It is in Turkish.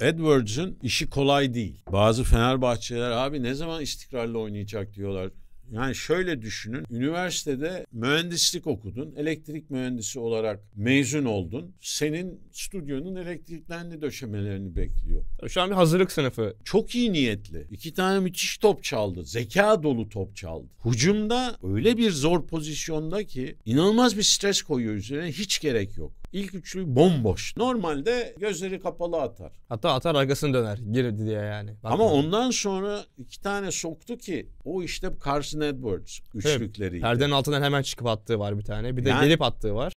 Edwards'ın işi kolay değil. Bazı Fenerbahçeler abi ne zaman istikrarlı oynayacak diyorlar. Yani şöyle düşünün. Üniversitede mühendislik okudun. Elektrik mühendisi olarak mezun oldun. Senin stüdyonun elektriklenli döşemelerini bekliyor. Şu an bir hazırlık sınıfı. Çok iyi niyetli. İki tane müthiş top çaldı. Zeka dolu top çaldı. Hucumda öyle bir zor pozisyonda ki inanılmaz bir stres koyuyor üzerine. Hiç gerek yok. İlk üçlü bomboş. Normalde gözleri kapalı atar. Hatta atar arkasını döner. Gir diye yani. Bakma. Ama ondan sonra iki tane soktu ki o işte karşı Anthony Edwards üçlükleriyle. Perdenin altından hemen çıkıp attığı var bir tane. Bir de Yani- gelip attığı var.